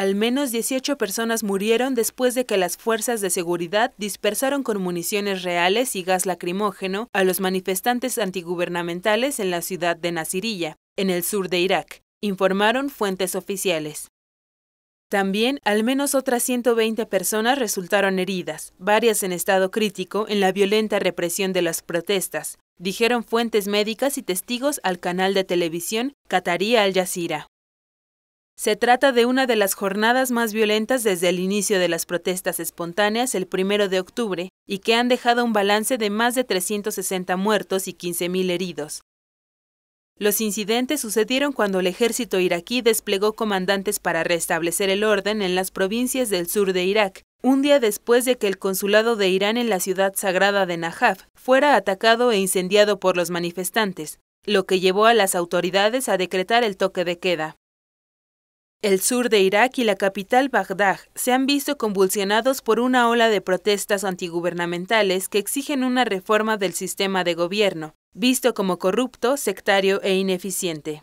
Al menos 18 personas murieron después de que las fuerzas de seguridad dispersaron con municiones reales y gas lacrimógeno a los manifestantes antigubernamentales en la ciudad de Nasiriyah, en el sur de Irak, informaron fuentes oficiales. También, al menos otras 120 personas resultaron heridas, varias en estado crítico, en la violenta represión de las protestas, dijeron fuentes médicas y testigos al canal de televisión Qatarí Al Jazeera. Se trata de una de las jornadas más violentas desde el inicio de las protestas espontáneas el 1 de octubre y que han dejado un balance de más de 360 muertos y 15.000 heridos. Los incidentes sucedieron cuando el ejército iraquí desplegó comandantes para restablecer el orden en las provincias del sur de Irak, un día después de que el consulado de Irán en la ciudad sagrada de Najaf fuera atacado e incendiado por los manifestantes, lo que llevó a las autoridades a decretar el toque de queda. El sur de Irak y la capital Bagdad se han visto convulsionados por una ola de protestas antigubernamentales que exigen una reforma del sistema de gobierno, visto como corrupto, sectario e ineficiente.